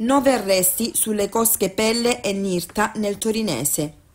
Nove arresti sulle cosche Pelle e Nirta nel torinese.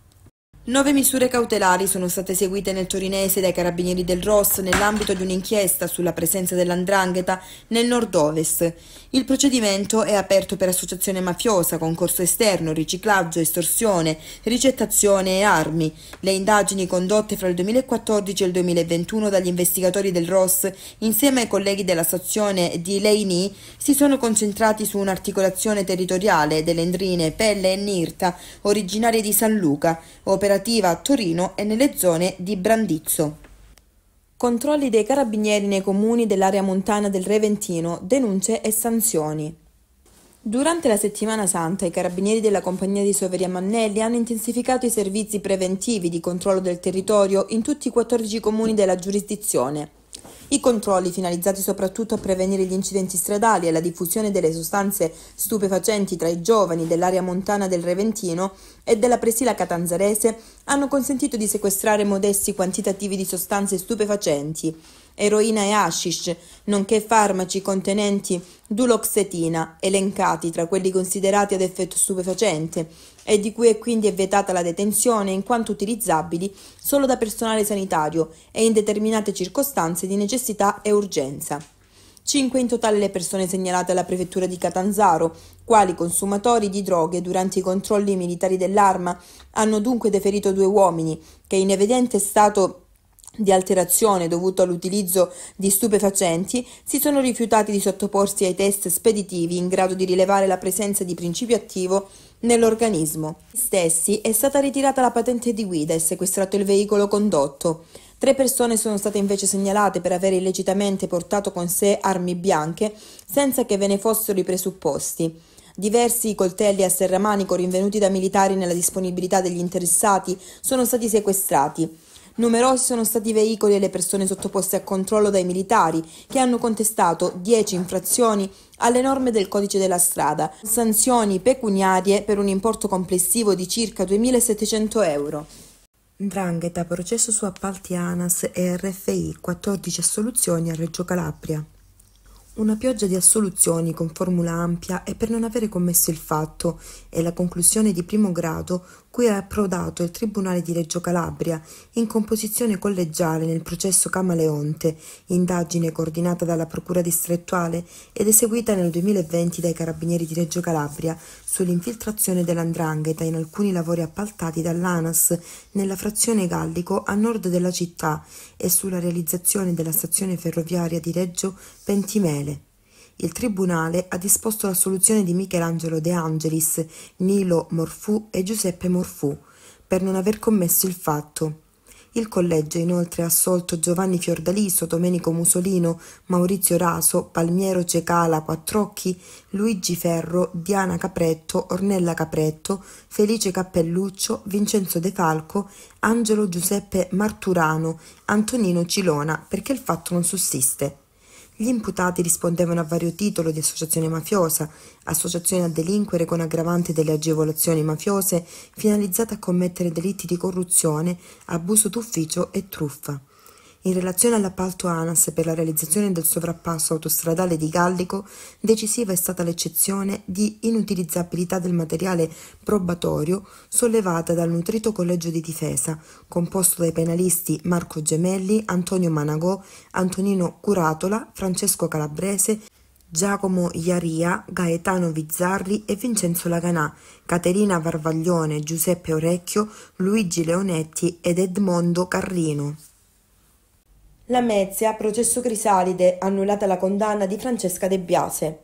Nove misure cautelari sono state eseguite nel Torinese dai carabinieri del ROS nell'ambito di un'inchiesta sulla presenza dell'andrangheta nel nord-ovest. Il procedimento è aperto per associazione mafiosa, concorso esterno, riciclaggio, estorsione, ricettazione e armi. Le indagini condotte fra il 2014 e il 2021 dagli investigatori del ROS insieme ai colleghi della stazione di Leini si sono concentrati su un'articolazione territoriale delle endrine Pelle e Nirta, originarie di San Luca, opera operativa a Torino e nelle zone di Brandizzo. Controlli dei carabinieri nei comuni dell'area montana del Reventino, denunce e sanzioni. Durante la settimana santa i carabinieri della compagnia di Soveria Mannelli hanno intensificato i servizi preventivi di controllo del territorio in tutti i 14 comuni della giurisdizione. I controlli, finalizzati soprattutto a prevenire gli incidenti stradali e la diffusione delle sostanze stupefacenti tra i giovani dell'area montana del Reventino e della presila catanzarese, hanno consentito di sequestrare modesti quantitativi di sostanze stupefacenti eroina e hashish, nonché farmaci contenenti duloxetina, elencati tra quelli considerati ad effetto stupefacente e di cui è quindi vietata la detenzione in quanto utilizzabili solo da personale sanitario e in determinate circostanze di necessità e urgenza. 5 in totale le persone segnalate alla prefettura di Catanzaro, quali consumatori di droghe durante i controlli militari dell'arma, hanno dunque deferito due uomini che in evidente stato di alterazione dovuto all'utilizzo di stupefacenti si sono rifiutati di sottoporsi ai test speditivi in grado di rilevare la presenza di principio attivo nell'organismo. Stessi è stata ritirata la patente di guida e sequestrato il veicolo condotto. Tre persone sono state invece segnalate per aver illecitamente portato con sé armi bianche senza che ve ne fossero i presupposti. Diversi coltelli a serramanico rinvenuti da militari nella disponibilità degli interessati sono stati sequestrati. Numerosi sono stati i veicoli e le persone sottoposte a controllo dai militari, che hanno contestato 10 infrazioni alle norme del codice della strada, sanzioni pecuniarie per un importo complessivo di circa 2.700 euro. Drangheta processo su appalti ANAS e RFI 14 assoluzioni a Reggio Calabria. Una pioggia di assoluzioni con formula ampia e per non avere commesso il fatto e la conclusione di primo grado cui è approdato il Tribunale di Reggio Calabria in composizione collegiale nel processo Camaleonte, indagine coordinata dalla Procura distrettuale ed eseguita nel 2020 dai Carabinieri di Reggio Calabria sull'infiltrazione dell'andrangheta in alcuni lavori appaltati dall'ANAS nella frazione Gallico a nord della città e sulla realizzazione della stazione ferroviaria di Reggio Pentimele. Il tribunale ha disposto l'assoluzione di Michelangelo De Angelis, Nilo Morfù e Giuseppe Morfù per non aver commesso il fatto. Il collegio inoltre ha assolto Giovanni Fiordaliso, Domenico Musolino, Maurizio Raso, Palmiero Cecala Quattrocchi, Luigi Ferro, Diana Capretto, Ornella Capretto, Felice Cappelluccio, Vincenzo De Falco, Angelo Giuseppe Marturano, Antonino Cilona perché il fatto non sussiste. Gli imputati rispondevano a vario titolo di associazione mafiosa, associazione a delinquere con aggravante delle agevolazioni mafiose finalizzate a commettere delitti di corruzione, abuso d'ufficio e truffa in relazione all'appalto ANAS per la realizzazione del sovrappasso autostradale di Gallico, decisiva è stata l'eccezione di inutilizzabilità del materiale probatorio sollevata dal nutrito collegio di difesa, composto dai penalisti Marco Gemelli, Antonio Managò, Antonino Curatola, Francesco Calabrese, Giacomo Iaria, Gaetano Vizzarri e Vincenzo Laganà, Caterina Varvaglione, Giuseppe Orecchio, Luigi Leonetti ed Edmondo Carrino. La Mezia, processo Crisalide, annullata la condanna di Francesca De Biase.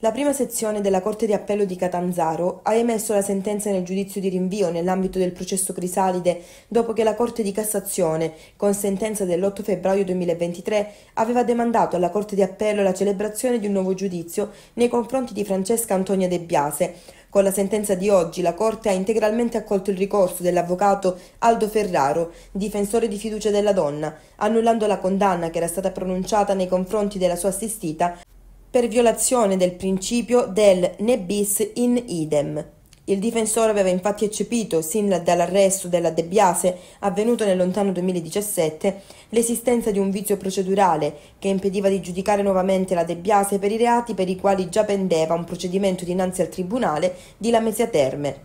La prima sezione della Corte di Appello di Catanzaro ha emesso la sentenza nel giudizio di rinvio nell'ambito del processo Crisalide dopo che la Corte di Cassazione, con sentenza dell'8 febbraio 2023, aveva demandato alla Corte di Appello la celebrazione di un nuovo giudizio nei confronti di Francesca Antonia De Biase, con la sentenza di oggi la Corte ha integralmente accolto il ricorso dell'avvocato Aldo Ferraro, difensore di fiducia della donna, annullando la condanna che era stata pronunciata nei confronti della sua assistita per violazione del principio del ne bis in idem. Il difensore aveva infatti eccepito, sin dall'arresto della De Biase avvenuto nel lontano 2017, l'esistenza di un vizio procedurale che impediva di giudicare nuovamente la De Biase per i reati per i quali già pendeva un procedimento dinanzi al Tribunale di Lamezia Terme.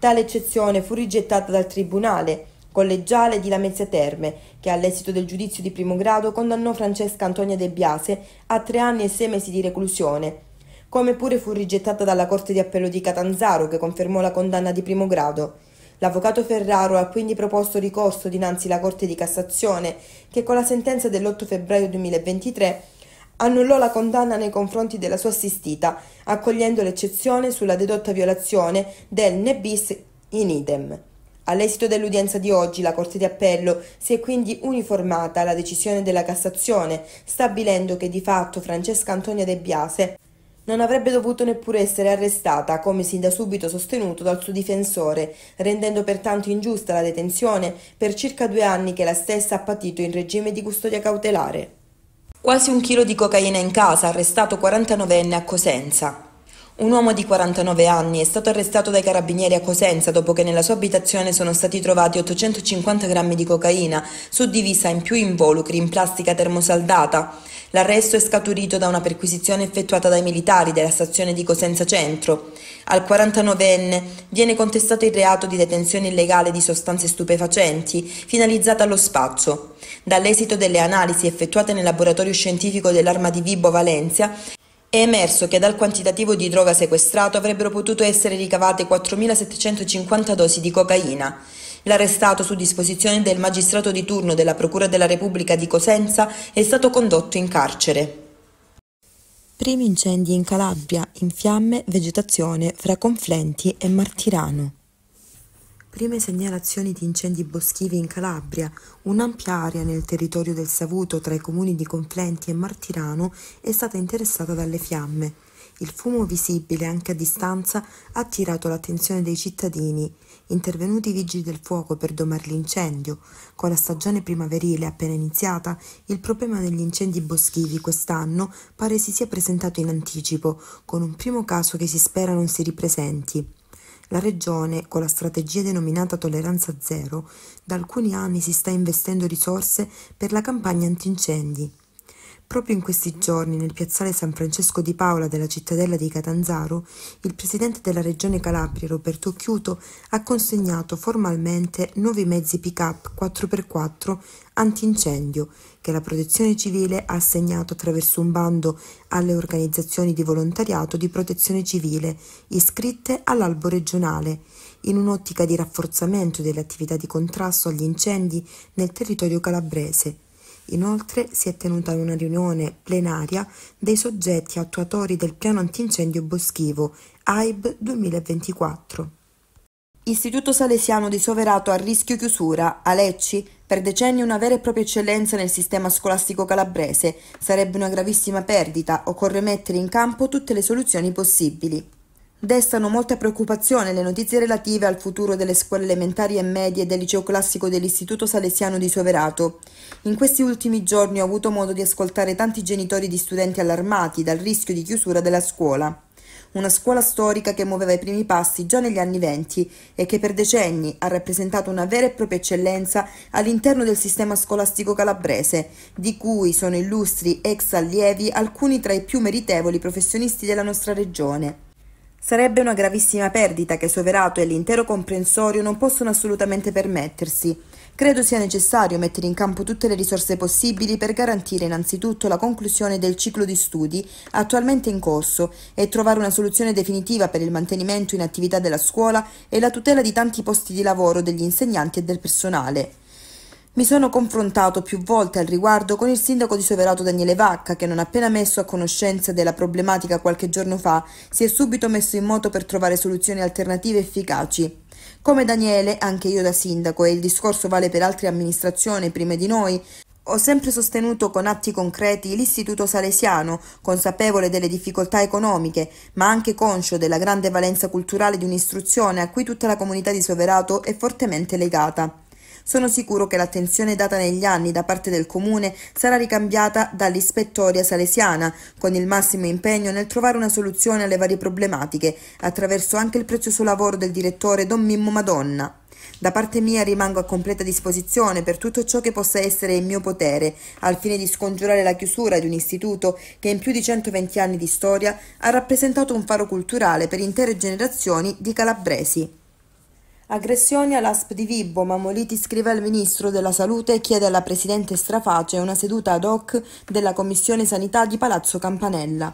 Tale eccezione fu rigettata dal Tribunale collegiale di Lamezia Terme, che all'esito del giudizio di primo grado condannò Francesca Antonia De Biase a tre anni e sei mesi di reclusione come pure fu rigettata dalla Corte di Appello di Catanzaro che confermò la condanna di primo grado. L'avvocato Ferraro ha quindi proposto ricorso dinanzi alla Corte di Cassazione che con la sentenza dell'8 febbraio 2023 annullò la condanna nei confronti della sua assistita, accogliendo l'eccezione sulla dedotta violazione del ne bis in idem. All'esito dell'udienza di oggi la Corte di Appello si è quindi uniformata alla decisione della Cassazione, stabilendo che di fatto Francesca Antonia De Biase non avrebbe dovuto neppure essere arrestata, come sin da subito sostenuto dal suo difensore, rendendo pertanto ingiusta la detenzione per circa due anni che la stessa ha patito in regime di custodia cautelare. Quasi un chilo di cocaina in casa, arrestato 49enne a Cosenza. Un uomo di 49 anni è stato arrestato dai carabinieri a Cosenza dopo che nella sua abitazione sono stati trovati 850 grammi di cocaina, suddivisa in più involucri in plastica termosaldata. L'arresto è scaturito da una perquisizione effettuata dai militari della stazione di Cosenza Centro. Al 49enne viene contestato il reato di detenzione illegale di sostanze stupefacenti finalizzata allo spaccio. Dall'esito delle analisi effettuate nel laboratorio scientifico dell'arma di Vibo Valencia è emerso che dal quantitativo di droga sequestrato avrebbero potuto essere ricavate 4.750 dosi di cocaina. L'arrestato su disposizione del magistrato di turno della Procura della Repubblica di Cosenza è stato condotto in carcere. Primi incendi in Calabria, in fiamme, vegetazione fra Conflenti e Martirano. Prime segnalazioni di incendi boschivi in Calabria, un'ampia area nel territorio del Savuto tra i comuni di Conflenti e Martirano è stata interessata dalle fiamme. Il fumo visibile anche a distanza ha attirato l'attenzione dei cittadini intervenuti i vigili del fuoco per domare l'incendio. Con la stagione primaverile appena iniziata, il problema degli incendi boschivi quest'anno pare si sia presentato in anticipo, con un primo caso che si spera non si ripresenti. La Regione, con la strategia denominata Tolleranza Zero, da alcuni anni si sta investendo risorse per la campagna antincendi. Proprio in questi giorni, nel piazzale San Francesco di Paola della cittadella di Catanzaro, il presidente della regione Calabria, Roberto Chiuto, ha consegnato formalmente nuovi mezzi pick-up 4x4 antincendio che la protezione civile ha assegnato attraverso un bando alle organizzazioni di volontariato di protezione civile iscritte all'albo regionale, in un'ottica di rafforzamento delle attività di contrasto agli incendi nel territorio calabrese Inoltre si è tenuta una riunione plenaria dei soggetti attuatori del piano antincendio boschivo AIB 2024. Istituto Salesiano di Soverato a rischio chiusura, Alecci, per decenni una vera e propria eccellenza nel sistema scolastico calabrese, sarebbe una gravissima perdita, occorre mettere in campo tutte le soluzioni possibili. Destano molta preoccupazione le notizie relative al futuro delle scuole elementari e medie del liceo classico dell'Istituto Salesiano di Soverato. In questi ultimi giorni ho avuto modo di ascoltare tanti genitori di studenti allarmati dal rischio di chiusura della scuola. Una scuola storica che muoveva i primi passi già negli anni venti e che per decenni ha rappresentato una vera e propria eccellenza all'interno del sistema scolastico calabrese, di cui sono illustri ex allievi alcuni tra i più meritevoli professionisti della nostra regione. Sarebbe una gravissima perdita che Soverato e l'intero comprensorio non possono assolutamente permettersi. Credo sia necessario mettere in campo tutte le risorse possibili per garantire innanzitutto la conclusione del ciclo di studi attualmente in corso e trovare una soluzione definitiva per il mantenimento in attività della scuola e la tutela di tanti posti di lavoro degli insegnanti e del personale. Mi sono confrontato più volte al riguardo con il sindaco di Soverato Daniele Vacca, che non appena messo a conoscenza della problematica qualche giorno fa, si è subito messo in moto per trovare soluzioni alternative efficaci. Come Daniele, anche io da sindaco, e il discorso vale per altre amministrazioni prima di noi, ho sempre sostenuto con atti concreti l'Istituto Salesiano, consapevole delle difficoltà economiche, ma anche conscio della grande valenza culturale di un'istruzione a cui tutta la comunità di Soverato è fortemente legata. Sono sicuro che l'attenzione data negli anni da parte del Comune sarà ricambiata dall'ispettoria salesiana, con il massimo impegno nel trovare una soluzione alle varie problematiche, attraverso anche il prezioso lavoro del direttore Don Mimmo Madonna. Da parte mia rimango a completa disposizione per tutto ciò che possa essere in mio potere, al fine di scongiurare la chiusura di un istituto che in più di 120 anni di storia ha rappresentato un faro culturale per intere generazioni di calabresi. Aggressioni all'ASP di Vibo, Mamoliti scrive al Ministro della Salute e chiede alla Presidente Straface una seduta ad hoc della Commissione Sanità di Palazzo Campanella.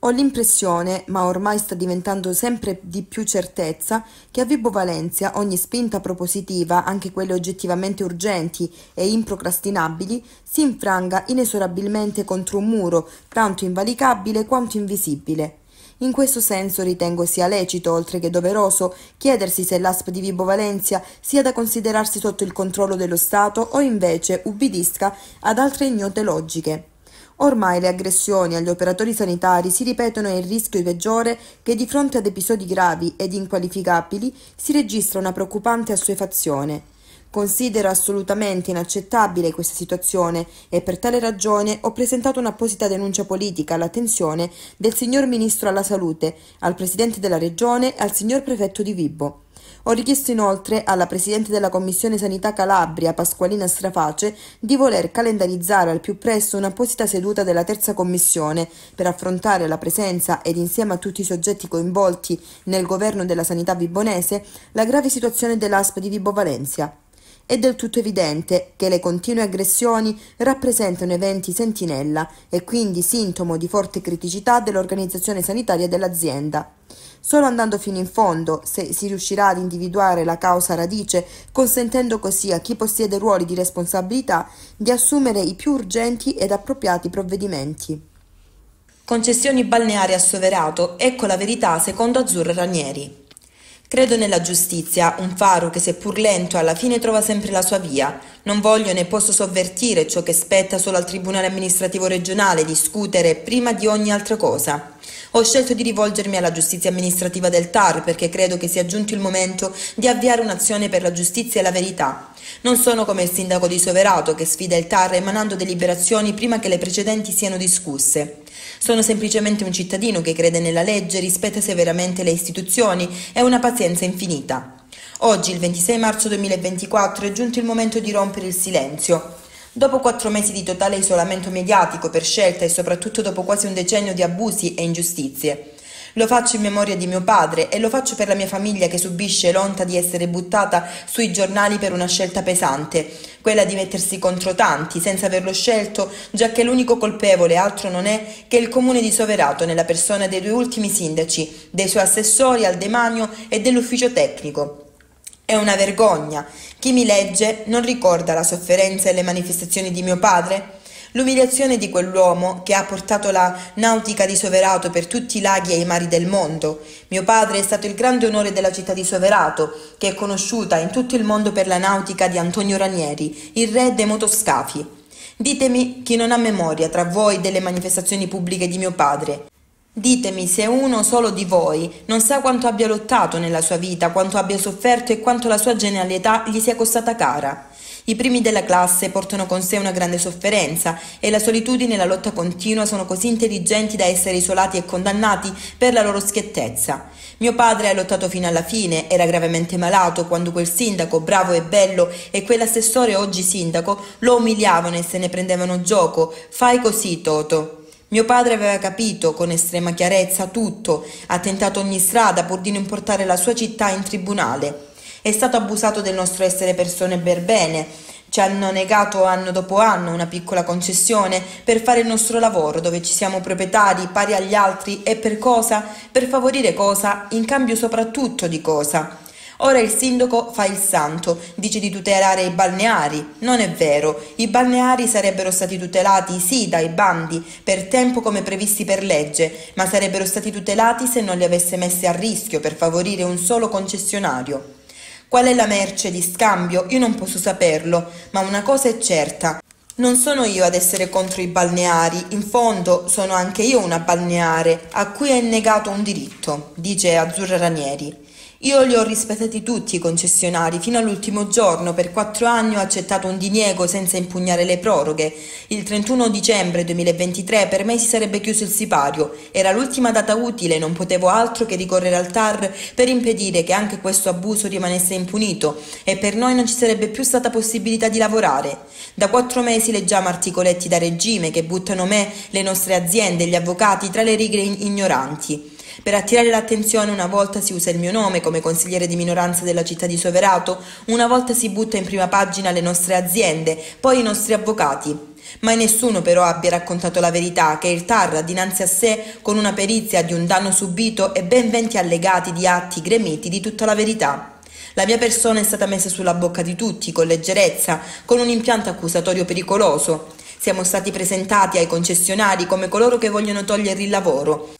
Ho l'impressione, ma ormai sta diventando sempre di più certezza, che a Vibo Valencia ogni spinta propositiva, anche quelle oggettivamente urgenti e improcrastinabili, si infranga inesorabilmente contro un muro, tanto invalicabile quanto invisibile. In questo senso ritengo sia lecito, oltre che doveroso, chiedersi se l'ASP di Vibo Valencia sia da considerarsi sotto il controllo dello Stato o invece ubbidisca ad altre ignote logiche. Ormai le aggressioni agli operatori sanitari si ripetono e il rischio è peggiore che di fronte ad episodi gravi ed inqualificabili si registra una preoccupante assuefazione. Considero assolutamente inaccettabile questa situazione e per tale ragione ho presentato un'apposita denuncia politica all'attenzione del signor Ministro alla Salute, al Presidente della Regione e al signor Prefetto di Vibbo. Ho richiesto inoltre alla Presidente della Commissione Sanità Calabria, Pasqualina Straface, di voler calendarizzare al più presto un'apposita seduta della terza Commissione per affrontare la presenza ed insieme a tutti i soggetti coinvolti nel governo della sanità vibonese la grave situazione dell'ASP di Vibo Valencia. È del tutto evidente che le continue aggressioni rappresentano eventi sentinella e quindi sintomo di forte criticità dell'organizzazione sanitaria dell'azienda. Solo andando fino in fondo se si riuscirà ad individuare la causa radice, consentendo così a chi possiede ruoli di responsabilità di assumere i più urgenti ed appropriati provvedimenti. Concessioni balneari a Soverato, ecco la verità secondo Azzurro Ranieri. Credo nella giustizia, un faro che seppur lento alla fine trova sempre la sua via. Non voglio né posso sovvertire ciò che spetta solo al Tribunale amministrativo regionale discutere prima di ogni altra cosa. Ho scelto di rivolgermi alla giustizia amministrativa del TAR perché credo che sia giunto il momento di avviare un'azione per la giustizia e la verità. Non sono come il sindaco di Soverato che sfida il TAR emanando deliberazioni prima che le precedenti siano discusse. Sono semplicemente un cittadino che crede nella legge, rispetta severamente le istituzioni e ha una pazienza infinita. Oggi, il 26 marzo 2024, è giunto il momento di rompere il silenzio. Dopo quattro mesi di totale isolamento mediatico per scelta e soprattutto dopo quasi un decennio di abusi e ingiustizie, lo faccio in memoria di mio padre e lo faccio per la mia famiglia che subisce l'onta di essere buttata sui giornali per una scelta pesante, quella di mettersi contro tanti senza averlo scelto, già che l'unico colpevole altro non è che il comune di Soverato nella persona dei due ultimi sindaci, dei suoi assessori al demanio e dell'ufficio tecnico. È una vergogna. Chi mi legge non ricorda la sofferenza e le manifestazioni di mio padre? L'umiliazione di quell'uomo che ha portato la nautica di Soverato per tutti i laghi e i mari del mondo. Mio padre è stato il grande onore della città di Soverato, che è conosciuta in tutto il mondo per la nautica di Antonio Ranieri, il re dei motoscafi. Ditemi chi non ha memoria tra voi delle manifestazioni pubbliche di mio padre, Ditemi se uno solo di voi non sa quanto abbia lottato nella sua vita, quanto abbia sofferto e quanto la sua genialità gli sia costata cara. I primi della classe portano con sé una grande sofferenza e la solitudine e la lotta continua sono così intelligenti da essere isolati e condannati per la loro schiettezza. Mio padre ha lottato fino alla fine, era gravemente malato quando quel sindaco, bravo e bello, e quell'assessore oggi sindaco, lo umiliavano e se ne prendevano gioco. Fai così, Toto. Mio padre aveva capito con estrema chiarezza tutto, ha tentato ogni strada pur di non portare la sua città in tribunale. È stato abusato del nostro essere persone per bene. Ci hanno negato anno dopo anno una piccola concessione per fare il nostro lavoro dove ci siamo proprietari pari agli altri e per cosa? Per favorire cosa? In cambio soprattutto di cosa? Ora il sindaco fa il santo, dice di tutelare i balneari. Non è vero, i balneari sarebbero stati tutelati sì dai bandi, per tempo come previsti per legge, ma sarebbero stati tutelati se non li avesse messi a rischio per favorire un solo concessionario. Qual è la merce di scambio? Io non posso saperlo, ma una cosa è certa. Non sono io ad essere contro i balneari, in fondo sono anche io una balneare a cui è negato un diritto, dice Azzurra Ranieri. Io li ho rispettati tutti i concessionari fino all'ultimo giorno, per quattro anni ho accettato un diniego senza impugnare le proroghe. Il 31 dicembre 2023 per me si sarebbe chiuso il sipario, era l'ultima data utile, non potevo altro che ricorrere al TAR per impedire che anche questo abuso rimanesse impunito e per noi non ci sarebbe più stata possibilità di lavorare. Da quattro mesi leggiamo articoletti da regime che buttano me, le nostre aziende e gli avvocati tra le righe ignoranti. Per attirare l'attenzione una volta si usa il mio nome come consigliere di minoranza della città di Soverato, una volta si butta in prima pagina le nostre aziende, poi i nostri avvocati. Mai nessuno però abbia raccontato la verità che il TAR dinanzi a sé con una perizia di un danno subito e ben 20 allegati di atti gremiti di tutta la verità. La mia persona è stata messa sulla bocca di tutti con leggerezza, con un impianto accusatorio pericoloso. Siamo stati presentati ai concessionari come coloro che vogliono togliere il lavoro.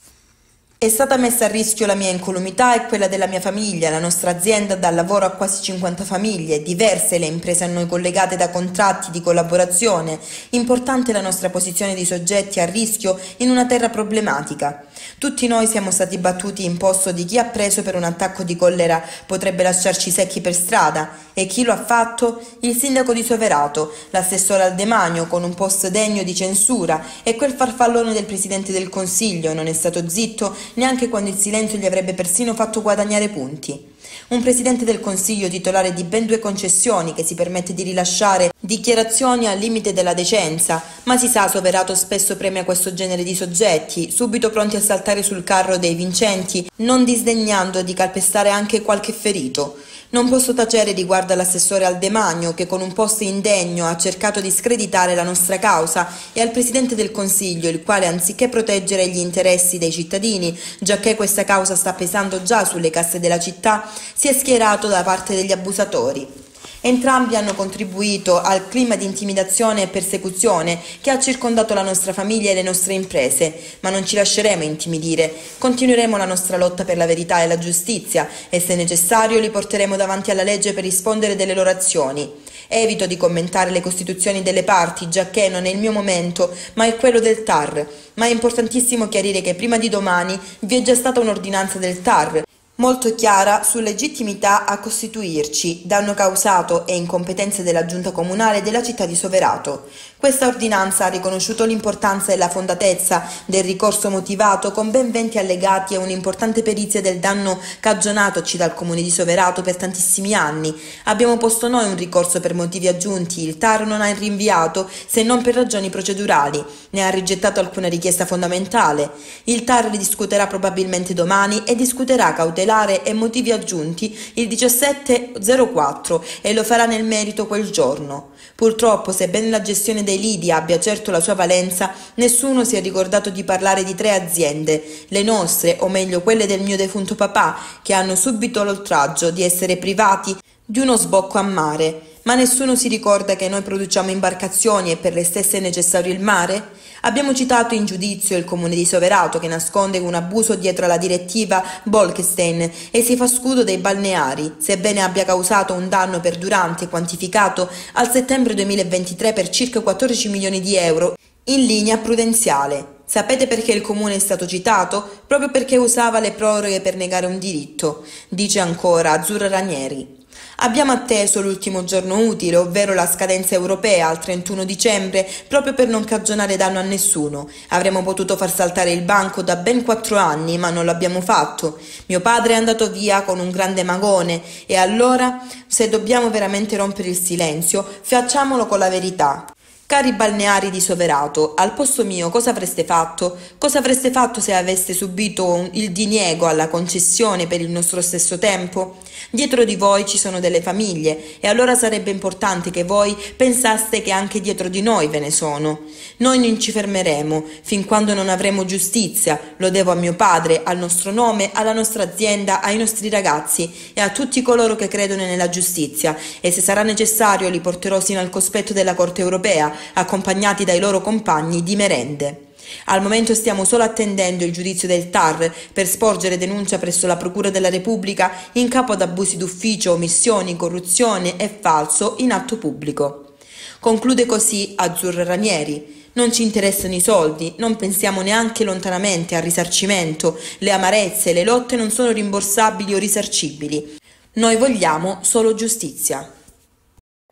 È stata messa a rischio la mia incolumità e quella della mia famiglia. La nostra azienda dà lavoro a quasi 50 famiglie, diverse le imprese a noi collegate da contratti di collaborazione. Importante la nostra posizione di soggetti a rischio in una terra problematica. Tutti noi siamo stati battuti in posto di chi ha preso per un attacco di collera potrebbe lasciarci secchi per strada e chi lo ha fatto? Il sindaco di Soverato, l'assessore al demanio con un post degno di censura e quel farfallone del presidente del consiglio non è stato zitto neanche quando il silenzio gli avrebbe persino fatto guadagnare punti un presidente del Consiglio titolare di ben due concessioni che si permette di rilasciare dichiarazioni al limite della decenza, ma si sa soverato spesso premia questo genere di soggetti, subito pronti a saltare sul carro dei vincenti, non disdegnando di calpestare anche qualche ferito. Non posso tacere riguardo all'assessore Aldemagno che con un post indegno ha cercato di screditare la nostra causa e al Presidente del Consiglio il quale anziché proteggere gli interessi dei cittadini, giacché questa causa sta pesando già sulle casse della città, si è schierato da parte degli abusatori. Entrambi hanno contribuito al clima di intimidazione e persecuzione che ha circondato la nostra famiglia e le nostre imprese, ma non ci lasceremo intimidire. Continueremo la nostra lotta per la verità e la giustizia e se necessario li porteremo davanti alla legge per rispondere delle loro azioni. Evito di commentare le costituzioni delle parti, giacché non è il mio momento, ma è quello del TAR. Ma è importantissimo chiarire che prima di domani vi è già stata un'ordinanza del TAR molto chiara sulla legittimità a costituirci, danno causato e incompetenze della giunta comunale della città di Soverato. Questa ordinanza ha riconosciuto l'importanza e la fondatezza del ricorso motivato con ben 20 allegati e un'importante perizia del danno cagionatoci dal Comune di Soverato per tantissimi anni. Abbiamo posto noi un ricorso per motivi aggiunti, il TAR non ha rinviato se non per ragioni procedurali, ne ha rigettato alcuna richiesta fondamentale. Il TAR discuterà probabilmente domani e discuterà cautelare e motivi aggiunti il 17.04 e lo farà nel merito quel giorno. Purtroppo, sebbene la gestione dei lidi abbia certo la sua valenza, nessuno si è ricordato di parlare di tre aziende, le nostre, o meglio quelle del mio defunto papà, che hanno subito l'oltraggio di essere privati di uno sbocco a mare. Ma nessuno si ricorda che noi produciamo imbarcazioni e per le stesse è necessario il mare? Abbiamo citato in giudizio il comune di Soverato che nasconde un abuso dietro alla direttiva Bolkestein e si fa scudo dei balneari, sebbene abbia causato un danno perdurante quantificato al settembre 2023 per circa 14 milioni di euro, in linea prudenziale. Sapete perché il comune è stato citato? Proprio perché usava le proroghe per negare un diritto, dice ancora Azzurra Ranieri. Abbiamo atteso l'ultimo giorno utile, ovvero la scadenza europea al 31 dicembre, proprio per non cagionare danno a nessuno. Avremmo potuto far saltare il banco da ben quattro anni, ma non l'abbiamo fatto. Mio padre è andato via con un grande magone e allora, se dobbiamo veramente rompere il silenzio, facciamolo con la verità. Cari balneari di Soverato, al posto mio cosa avreste fatto? Cosa avreste fatto se aveste subito il diniego alla concessione per il nostro stesso tempo? Dietro di voi ci sono delle famiglie e allora sarebbe importante che voi pensaste che anche dietro di noi ve ne sono. Noi non ci fermeremo fin quando non avremo giustizia, lo devo a mio padre, al nostro nome, alla nostra azienda, ai nostri ragazzi e a tutti coloro che credono nella giustizia e se sarà necessario li porterò sino al cospetto della Corte europea accompagnati dai loro compagni di merende. Al momento stiamo solo attendendo il giudizio del TAR per sporgere denuncia presso la Procura della Repubblica in capo ad abusi d'ufficio, omissioni, corruzione e falso in atto pubblico. Conclude così Azzurra Ranieri. Non ci interessano i soldi, non pensiamo neanche lontanamente al risarcimento, le amarezze, le lotte non sono rimborsabili o risarcibili. Noi vogliamo solo giustizia.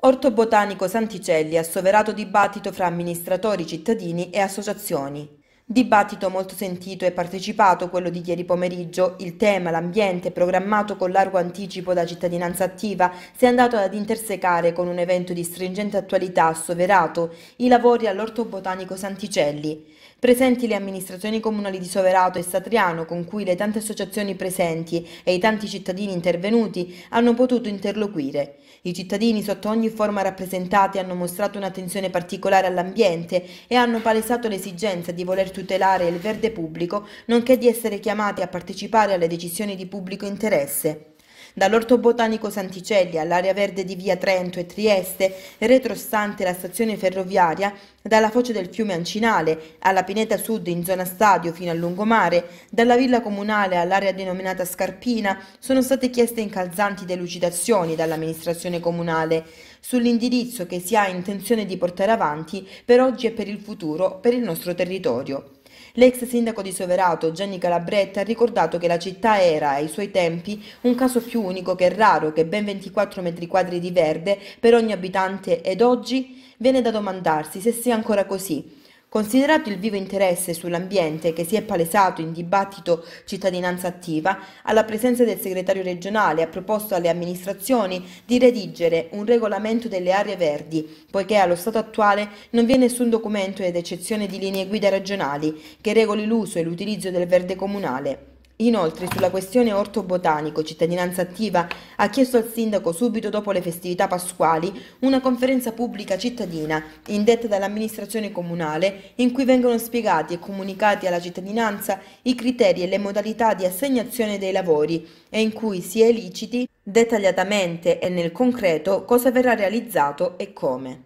Ortobotanico Santicelli, ha soverato dibattito fra amministratori, cittadini e associazioni. Dibattito molto sentito e partecipato quello di ieri pomeriggio, il tema, l'ambiente, programmato con largo anticipo da cittadinanza attiva, si è andato ad intersecare con un evento di stringente attualità Soverato, i lavori all'Orto Botanico Santicelli. Presenti le amministrazioni comunali di Soverato e Satriano, con cui le tante associazioni presenti e i tanti cittadini intervenuti hanno potuto interloquire. I cittadini sotto ogni forma rappresentati hanno mostrato un'attenzione particolare all'ambiente e hanno palesato l'esigenza di voler tutelare il verde pubblico, nonché di essere chiamati a partecipare alle decisioni di pubblico interesse. Dall'Orto Botanico Santicelli all'area verde di via Trento e Trieste, retrostante la stazione ferroviaria, dalla foce del fiume Ancinale alla Pineta Sud in zona stadio fino al lungomare, dalla villa comunale all'area denominata Scarpina, sono state chieste incalzanti delucidazioni dall'amministrazione comunale sull'indirizzo che si ha intenzione di portare avanti per oggi e per il futuro per il nostro territorio. L'ex sindaco di Soverato, Gianni Calabretta, ha ricordato che la città era, ai suoi tempi, un caso più unico che raro, che ben 24 metri quadri di verde per ogni abitante ed oggi viene da domandarsi se sia ancora così. Considerato il vivo interesse sull'ambiente che si è palesato in dibattito cittadinanza attiva, alla presenza del segretario regionale ha proposto alle amministrazioni di redigere un regolamento delle aree verdi, poiché allo stato attuale non vi è nessun documento ed eccezione di linee guida regionali che regoli l'uso e l'utilizzo del verde comunale. Inoltre, sulla questione ortobotanico, cittadinanza attiva ha chiesto al sindaco subito dopo le festività pasquali una conferenza pubblica cittadina indetta dall'amministrazione comunale in cui vengono spiegati e comunicati alla cittadinanza i criteri e le modalità di assegnazione dei lavori e in cui si eliciti dettagliatamente e nel concreto cosa verrà realizzato e come.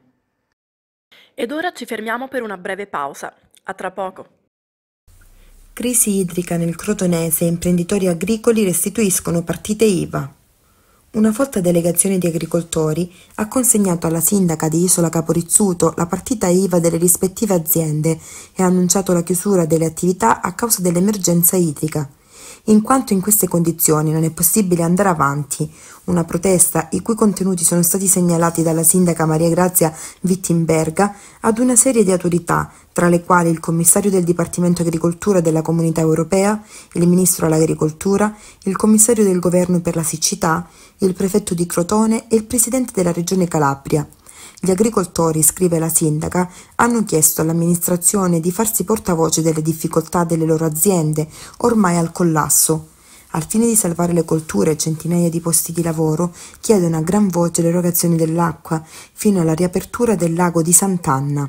Ed ora ci fermiamo per una breve pausa. A tra poco. Crisi idrica nel Crotonese e imprenditori agricoli restituiscono partite IVA. Una folta delegazione di agricoltori ha consegnato alla sindaca di Isola Caporizzuto la partita IVA delle rispettive aziende e ha annunciato la chiusura delle attività a causa dell'emergenza idrica in quanto in queste condizioni non è possibile andare avanti, una protesta i cui contenuti sono stati segnalati dalla sindaca Maria Grazia Wittenberga ad una serie di autorità, tra le quali il commissario del Dipartimento Agricoltura della Comunità Europea, il ministro all'Agricoltura, il commissario del governo per la siccità, il prefetto di Crotone e il presidente della regione Calabria. Gli agricoltori, scrive la sindaca, hanno chiesto all'amministrazione di farsi portavoce delle difficoltà delle loro aziende, ormai al collasso. Al fine di salvare le colture e centinaia di posti di lavoro, chiedono a gran voce l'erogazione dell'acqua fino alla riapertura del lago di Sant'Anna.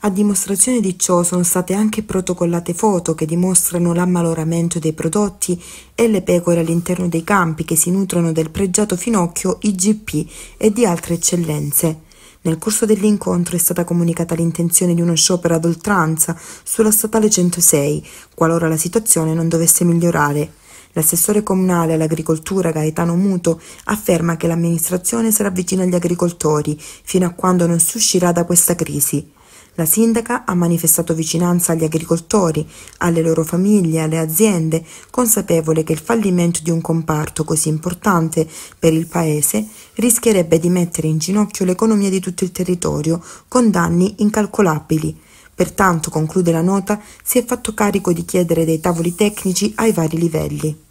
A dimostrazione di ciò sono state anche protocollate foto che dimostrano l'ammaloramento dei prodotti e le pecore all'interno dei campi che si nutrono del pregiato finocchio IGP e di altre eccellenze. Nel corso dell'incontro è stata comunicata l'intenzione di uno sciopero ad oltranza sulla statale 106, qualora la situazione non dovesse migliorare. L'assessore comunale all'agricoltura Gaetano Muto afferma che l'amministrazione sarà vicina agli agricoltori fino a quando non si uscirà da questa crisi. La sindaca ha manifestato vicinanza agli agricoltori, alle loro famiglie, alle aziende, consapevole che il fallimento di un comparto così importante per il Paese rischierebbe di mettere in ginocchio l'economia di tutto il territorio, con danni incalcolabili. Pertanto, conclude la nota, si è fatto carico di chiedere dei tavoli tecnici ai vari livelli.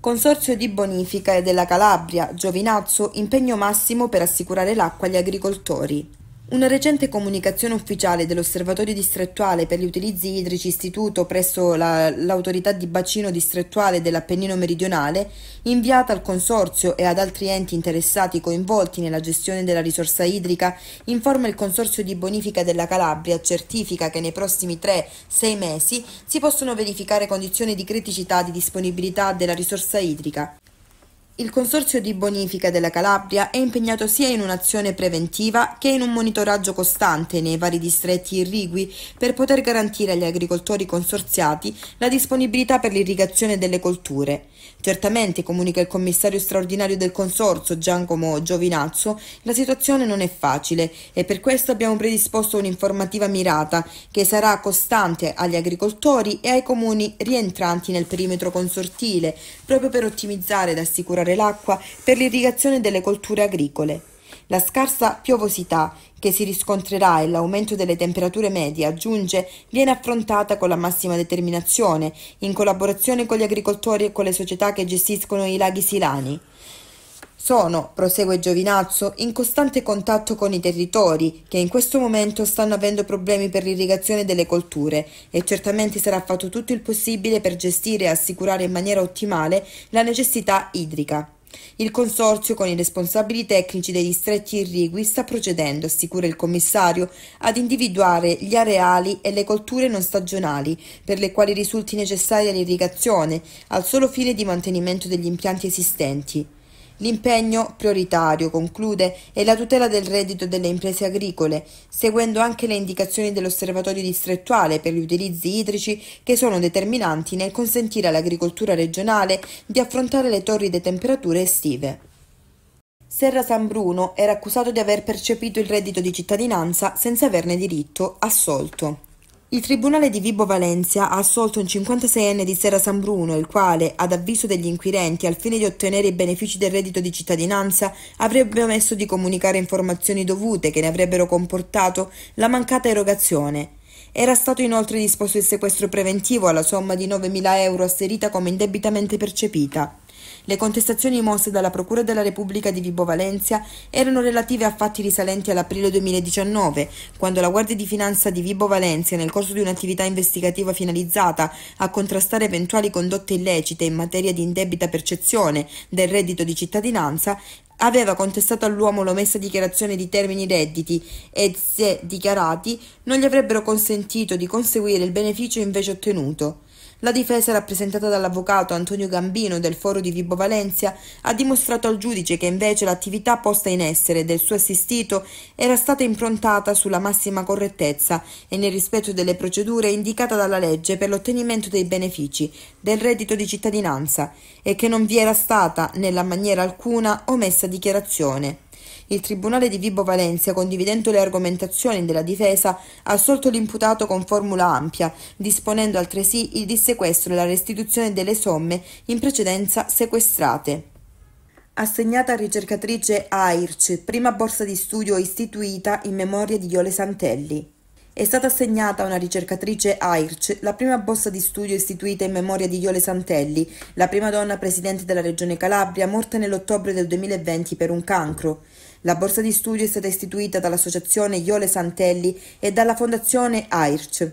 Consorzio di bonifica e della Calabria, Giovinazzo, impegno massimo per assicurare l'acqua agli agricoltori. Una recente comunicazione ufficiale dell'Osservatorio distrettuale per gli utilizzi idrici istituto presso la, l'autorità di bacino distrettuale dell'Appennino meridionale, inviata al Consorzio e ad altri enti interessati coinvolti nella gestione della risorsa idrica, informa il Consorzio di bonifica della Calabria, certifica che nei prossimi 3-6 mesi si possono verificare condizioni di criticità di disponibilità della risorsa idrica. Il Consorzio di bonifica della Calabria è impegnato sia in un'azione preventiva che in un monitoraggio costante nei vari distretti irrigui per poter garantire agli agricoltori consorziati la disponibilità per l'irrigazione delle colture. Certamente, comunica il commissario straordinario del Consorzio Giacomo Giovinazzo, la situazione non è facile e per questo abbiamo predisposto un'informativa mirata che sarà costante agli agricoltori e ai comuni rientranti nel perimetro consortile, proprio per ottimizzare ed assicurare filtrare l'acqua per l'irrigazione delle colture agricole. La scarsa piovosità che si riscontrerà e l'aumento delle temperature medie, aggiunge, viene affrontata con la massima determinazione, in collaborazione con gli agricoltori e con le società che gestiscono i laghi silani. Sono, prosegue Giovinazzo, in costante contatto con i territori che in questo momento stanno avendo problemi per l'irrigazione delle colture e certamente sarà fatto tutto il possibile per gestire e assicurare in maniera ottimale la necessità idrica. Il consorzio con i responsabili tecnici dei distretti irrigui sta procedendo, assicura il commissario, ad individuare gli areali e le colture non stagionali per le quali risulti necessaria l'irrigazione, al solo fine di mantenimento degli impianti esistenti. L'impegno prioritario, conclude, è la tutela del reddito delle imprese agricole, seguendo anche le indicazioni dell'osservatorio distrettuale per gli utilizzi idrici che sono determinanti nel consentire all'agricoltura regionale di affrontare le torride temperature estive. Serra San Bruno era accusato di aver percepito il reddito di cittadinanza senza averne diritto assolto. Il Tribunale di Vibo Valencia ha assolto un 56enne di Sera San Bruno, il quale, ad avviso degli inquirenti, al fine di ottenere i benefici del reddito di cittadinanza, avrebbe omesso di comunicare informazioni dovute che ne avrebbero comportato la mancata erogazione. Era stato inoltre disposto il sequestro preventivo alla somma di 9.000 euro asserita come indebitamente percepita. Le contestazioni mosse dalla Procura della Repubblica di Vibo Valencia erano relative a fatti risalenti all'aprile 2019, quando la Guardia di Finanza di Vibo Valencia, nel corso di un'attività investigativa finalizzata a contrastare eventuali condotte illecite in materia di indebita percezione del reddito di cittadinanza, aveva contestato all'uomo l'omessa dichiarazione di termini redditi e, se dichiarati, non gli avrebbero consentito di conseguire il beneficio invece ottenuto. La difesa rappresentata dall'avvocato Antonio Gambino del Foro di Vibo Valencia ha dimostrato al giudice che invece l'attività posta in essere del suo assistito era stata improntata sulla massima correttezza e nel rispetto delle procedure indicate dalla legge per l'ottenimento dei benefici del reddito di cittadinanza e che non vi era stata nella maniera alcuna omessa dichiarazione. Il Tribunale di Vibo Valencia, condividendo le argomentazioni della difesa, ha assolto l'imputato con formula ampia, disponendo altresì il dissequestro e la restituzione delle somme in precedenza sequestrate assegnata a ricercatrice AIRC, prima borsa di studio istituita in memoria di Iole Santelli. È stata assegnata a una ricercatrice AIRC la prima borsa di studio istituita in memoria di Iole Santelli, la prima donna presidente della Regione Calabria, morta nell'ottobre del 2020 per un cancro. La borsa di studio è stata istituita dall'associazione Iole Santelli e dalla fondazione AIRC.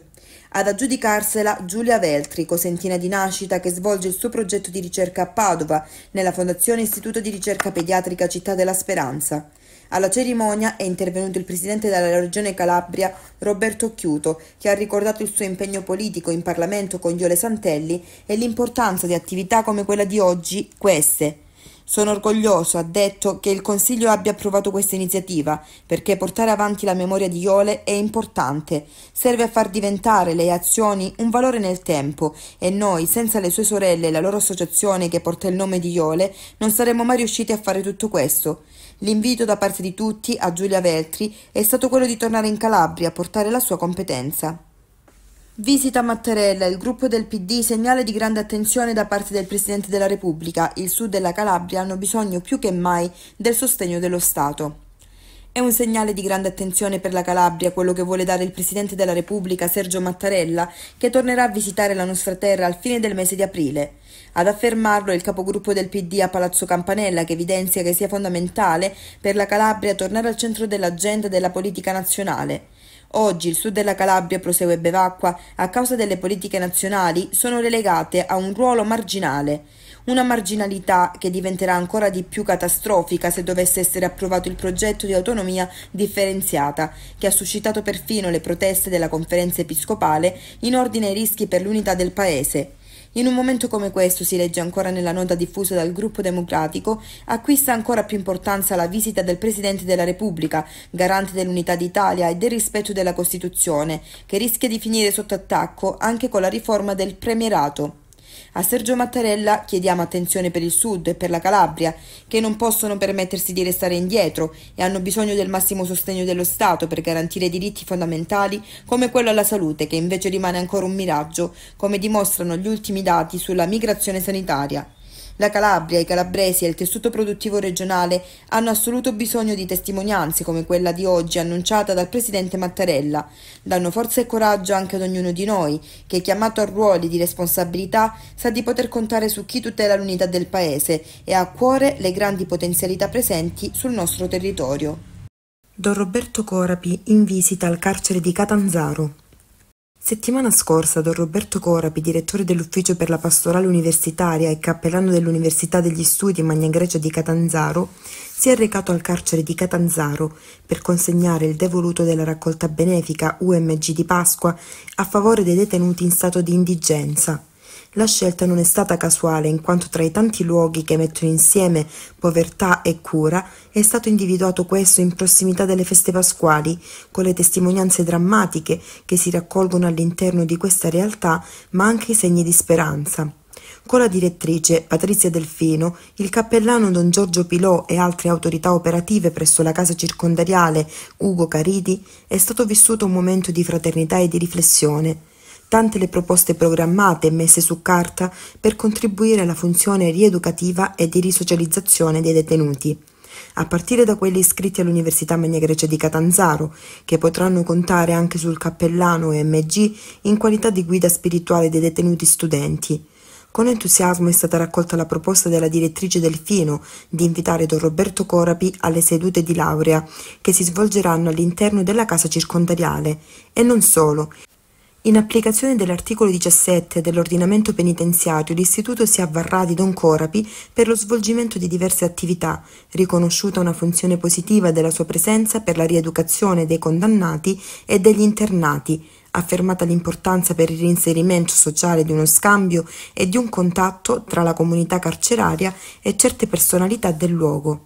Ad aggiudicarsela Giulia Veltri, cosentina di nascita, che svolge il suo progetto di ricerca a Padova, nella Fondazione Istituto di Ricerca Pediatrica Città della Speranza. Alla cerimonia è intervenuto il presidente della regione Calabria, Roberto Chiuto, che ha ricordato il suo impegno politico in Parlamento con Iole Santelli e l'importanza di attività come quella di oggi, queste, sono orgoglioso, ha detto, che il Consiglio abbia approvato questa iniziativa, perché portare avanti la memoria di Iole è importante. Serve a far diventare le azioni un valore nel tempo e noi, senza le sue sorelle e la loro associazione che porta il nome di Iole, non saremmo mai riusciti a fare tutto questo. L'invito da parte di tutti a Giulia Veltri è stato quello di tornare in Calabria a portare la sua competenza. Visita Mattarella, il gruppo del PD, segnale di grande attenzione da parte del Presidente della Repubblica. Il Sud e la Calabria hanno bisogno più che mai del sostegno dello Stato. È un segnale di grande attenzione per la Calabria quello che vuole dare il Presidente della Repubblica Sergio Mattarella, che tornerà a visitare la nostra terra al fine del mese di aprile. Ad affermarlo è il capogruppo del PD a Palazzo Campanella, che evidenzia che sia fondamentale per la Calabria tornare al centro dell'agenda della politica nazionale. Oggi il sud della Calabria, prosegue Bevacqua, a causa delle politiche nazionali, sono relegate a un ruolo marginale. Una marginalità che diventerà ancora di più catastrofica se dovesse essere approvato il progetto di autonomia differenziata, che ha suscitato perfino le proteste della conferenza episcopale in ordine ai rischi per l'unità del Paese. In un momento come questo, si legge ancora nella nota diffusa dal gruppo democratico, acquista ancora più importanza la visita del Presidente della Repubblica, garante dell'unità d'Italia e del rispetto della Costituzione, che rischia di finire sotto attacco anche con la riforma del premierato. A Sergio Mattarella chiediamo attenzione per il Sud e per la Calabria, che non possono permettersi di restare indietro e hanno bisogno del massimo sostegno dello Stato per garantire diritti fondamentali come quello alla salute, che invece rimane ancora un miraggio, come dimostrano gli ultimi dati sulla migrazione sanitaria. La Calabria, i calabresi e il tessuto produttivo regionale hanno assoluto bisogno di testimonianze come quella di oggi annunciata dal presidente Mattarella. Danno forza e coraggio anche ad ognuno di noi, che chiamato a ruoli di responsabilità sa di poter contare su chi tutela l'unità del Paese e ha a cuore le grandi potenzialità presenti sul nostro territorio. Don Roberto Corapi in visita al carcere di Catanzaro. Settimana scorsa Don Roberto Corapi, direttore dell'Ufficio per la Pastorale Universitaria e cappellano dell'Università degli Studi Magna Grecia di Catanzaro, si è recato al carcere di Catanzaro per consegnare il devoluto della raccolta benefica UMG di Pasqua a favore dei detenuti in stato di indigenza. La scelta non è stata casuale, in quanto tra i tanti luoghi che mettono insieme povertà e cura è stato individuato questo in prossimità delle feste pasquali, con le testimonianze drammatiche che si raccolgono all'interno di questa realtà, ma anche i segni di speranza. Con la direttrice Patrizia Delfino, il cappellano Don Giorgio Pilò e altre autorità operative presso la casa circondariale Ugo Caridi è stato vissuto un momento di fraternità e di riflessione tante le proposte programmate e messe su carta per contribuire alla funzione rieducativa e di risocializzazione dei detenuti, a partire da quelli iscritti all'Università Magna Grecia di Catanzaro, che potranno contare anche sul cappellano EMG in qualità di guida spirituale dei detenuti studenti. Con entusiasmo è stata raccolta la proposta della direttrice Delfino di invitare Don Roberto Corapi alle sedute di laurea che si svolgeranno all'interno della casa circondariale e non solo, in applicazione dell'articolo 17 dell'ordinamento penitenziario, l'Istituto si avvarrà di Don Corapi per lo svolgimento di diverse attività, riconosciuta una funzione positiva della sua presenza per la rieducazione dei condannati e degli internati, affermata l'importanza per il reinserimento sociale di uno scambio e di un contatto tra la comunità carceraria e certe personalità del luogo.